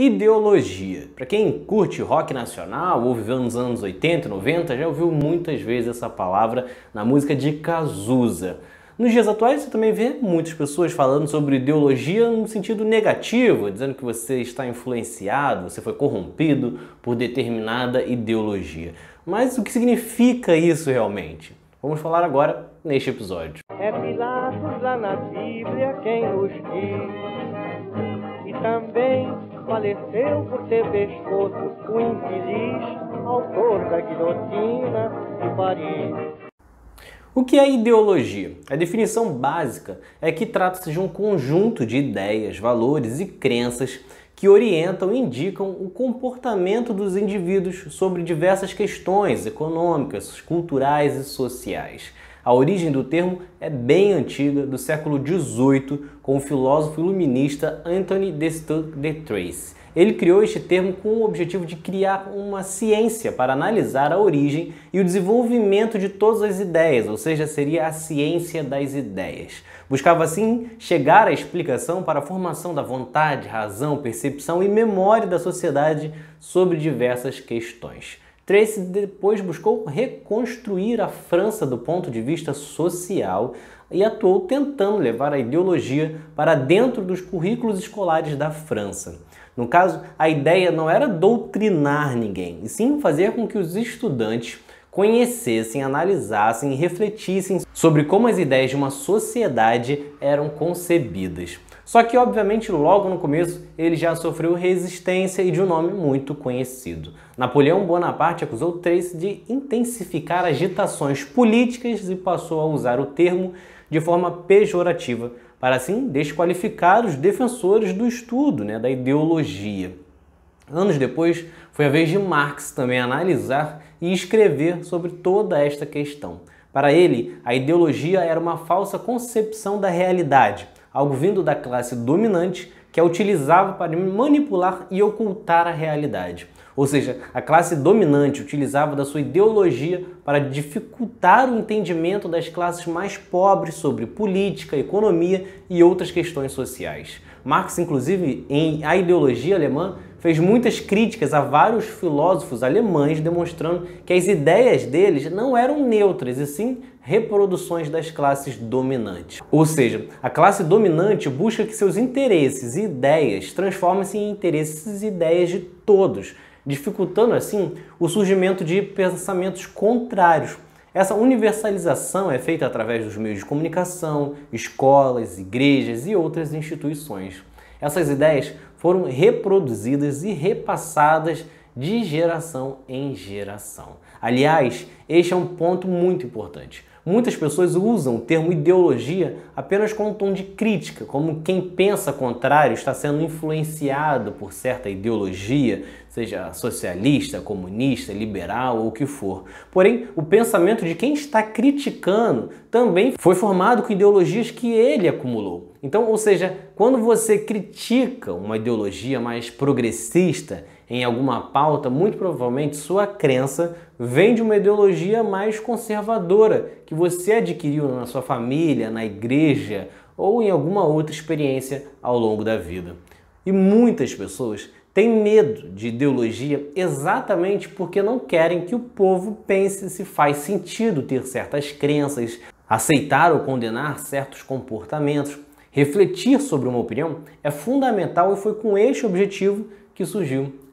Ideologia. Para quem curte rock nacional ou viveu nos anos 80, 90, já ouviu muitas vezes essa palavra na música de Cazuza. Nos dias atuais, você também vê muitas pessoas falando sobre ideologia no sentido negativo, dizendo que você está influenciado, você foi corrompido por determinada ideologia. Mas o que significa isso realmente? Vamos falar agora neste episódio. É Pilatos lá na Bíblia quem os diz, e também faleceu por ter pescoço o infeliz autor da guilhotina de Paris. O que é ideologia? A definição básica é que trata-se de um conjunto de ideias, valores e crenças que orientam e indicam o comportamento dos indivíduos sobre diversas questões econômicas, culturais e sociais. A origem do termo é bem antiga, do século XVIII, com o filósofo iluminista Anthony Stuck de Tracy. Ele criou este termo com o objetivo de criar uma ciência para analisar a origem e o desenvolvimento de todas as ideias, ou seja, seria a ciência das ideias. Buscava assim chegar à explicação para a formação da vontade, razão, percepção e memória da sociedade sobre diversas questões. Tracy depois buscou reconstruir a França do ponto de vista social e atuou tentando levar a ideologia para dentro dos currículos escolares da França. No caso, a ideia não era doutrinar ninguém, e sim fazer com que os estudantes conhecessem, analisassem e refletissem sobre como as ideias de uma sociedade eram concebidas. Só que, obviamente, logo no começo ele já sofreu resistência e de um nome muito conhecido. Napoleão Bonaparte acusou Tracy de intensificar agitações políticas e passou a usar o termo de forma pejorativa para assim desqualificar os defensores do estudo, né, da ideologia. Anos depois, foi a vez de Marx também analisar e escrever sobre toda esta questão. Para ele, a ideologia era uma falsa concepção da realidade algo vindo da classe dominante que a é utilizava para manipular e ocultar a realidade. Ou seja, a classe dominante utilizava da sua ideologia para dificultar o entendimento das classes mais pobres sobre política, economia e outras questões sociais. Marx, inclusive, em A Ideologia Alemã, fez muitas críticas a vários filósofos alemães, demonstrando que as ideias deles não eram neutras e sim reproduções das classes dominantes. Ou seja, a classe dominante busca que seus interesses e ideias transformem-se em interesses e ideias de todos, dificultando assim o surgimento de pensamentos contrários. Essa universalização é feita através dos meios de comunicação, escolas, igrejas e outras instituições. Essas ideias foram reproduzidas e repassadas de geração em geração. Aliás, este é um ponto muito importante. Muitas pessoas usam o termo ideologia apenas com um tom de crítica, como quem pensa contrário está sendo influenciado por certa ideologia, seja socialista, comunista, liberal ou o que for. Porém, o pensamento de quem está criticando também foi formado com ideologias que ele acumulou. Então, ou seja, quando você critica uma ideologia mais progressista, em alguma pauta, muito provavelmente sua crença vem de uma ideologia mais conservadora que você adquiriu na sua família, na igreja ou em alguma outra experiência ao longo da vida. E muitas pessoas têm medo de ideologia exatamente porque não querem que o povo pense se faz sentido ter certas crenças, aceitar ou condenar certos comportamentos. Refletir sobre uma opinião é fundamental e foi com este objetivo que surgiu